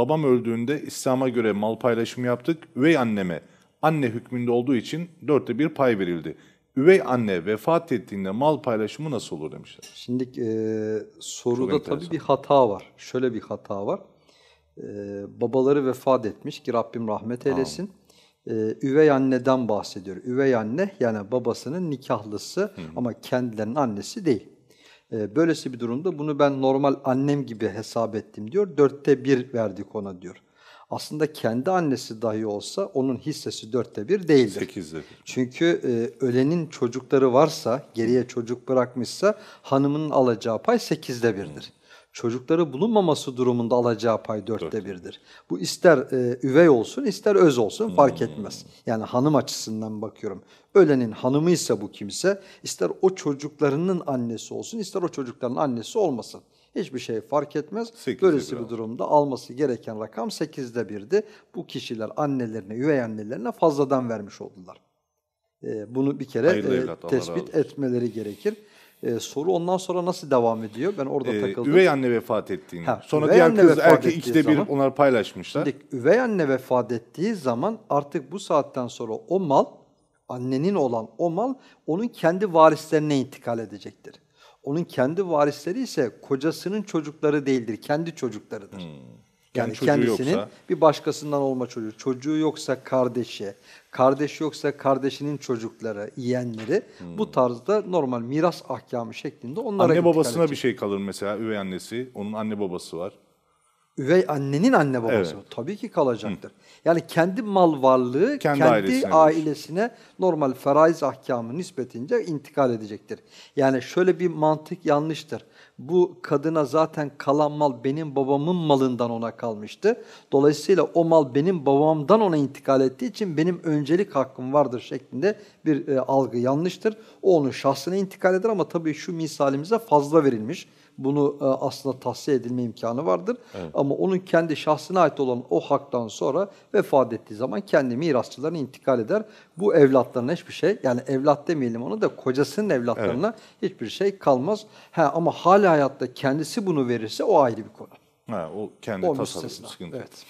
Babam öldüğünde İslam'a göre mal paylaşımı yaptık. Üvey anneme anne hükmünde olduğu için dörtte bir pay verildi. Üvey anne vefat ettiğinde mal paylaşımı nasıl olur demişler. Şimdi e, soruda tabii bir hata var. Şöyle bir hata var. E, babaları vefat etmiş ki Rabbim rahmet eylesin. e, üvey anneden bahsediyor. Üvey anne yani babasının nikahlısı Hı. ama kendilerinin annesi değil. Ee, böylesi bir durumda bunu ben normal annem gibi hesap ettim diyor. Dörtte bir verdik ona diyor. Aslında kendi annesi dahi olsa onun hissesi dörtte bir değildir. Sekizde Çünkü e, ölenin çocukları varsa, geriye çocuk bırakmışsa hanımın alacağı pay sekizde birdir çocukları bulunmaması durumunda alacağı pay dörtte birdir. Bu ister e, üvey olsun ister öz olsun fark hmm. etmez. Yani hanım açısından bakıyorum. Ölenin hanımıysa bu kimse ister o çocuklarının annesi olsun ister o çocukların annesi olmasın. Hiçbir şey fark etmez. Böylesi bir durumda alması gereken rakam sekizde birdi. Bu kişiler annelerine, üvey annelerine fazladan vermiş oldular. Ee, bunu bir kere e, evlat, tespit etmeleri gerekir. E, soru ondan sonra nasıl devam ediyor? Ben orada ee, takıldım. Üvey anne vefat ettiğini. Ha, sonra diğer kız erkek ikide bir onlar paylaşmışlar. Şimdi üvey anne vefat ettiği zaman artık bu saatten sonra o mal, annenin olan o mal onun kendi varislerine intikal edecektir. Onun kendi varisleri ise kocasının çocukları değildir, kendi çocuklarıdır. Hmm. Yani çocuğu kendisinin yoksa... bir başkasından olma çocuğu. Çocuğu yoksa kardeşi, kardeş yoksa kardeşinin çocukları, yeğenleri hmm. bu tarzda normal miras ahkamı şeklinde onlara Anne babasına bir şey kalır mesela üvey annesi, onun anne babası var üvey annenin anne babası evet. tabii ki kalacaktır. Hı. Yani kendi mal varlığı kendi, kendi ailesine, ailesine normal feraiz ahkamı nispetince intikal edecektir. Yani şöyle bir mantık yanlıştır. Bu kadına zaten kalan mal benim babamın malından ona kalmıştı. Dolayısıyla o mal benim babamdan ona intikal ettiği için benim öncelik hakkım vardır şeklinde bir e, algı yanlıştır. O onun şahsına intikal eder ama tabii şu misalimize fazla verilmiş bunu e, aslında tahsiye edilme imkanı vardır. Evet. Ama onun kendi şahsına ait olan o haktan sonra vefat ettiği zaman kendi mirasçılarına intikal eder. Bu evlatlarına hiçbir şey yani evlat demeyelim onu da kocasının evlatlarına evet. hiçbir şey kalmaz. Ha, ama hala hayatta kendisi bunu verirse o ayrı bir konu. Ha, o kendi o tasarruf sıkıntı. Evet.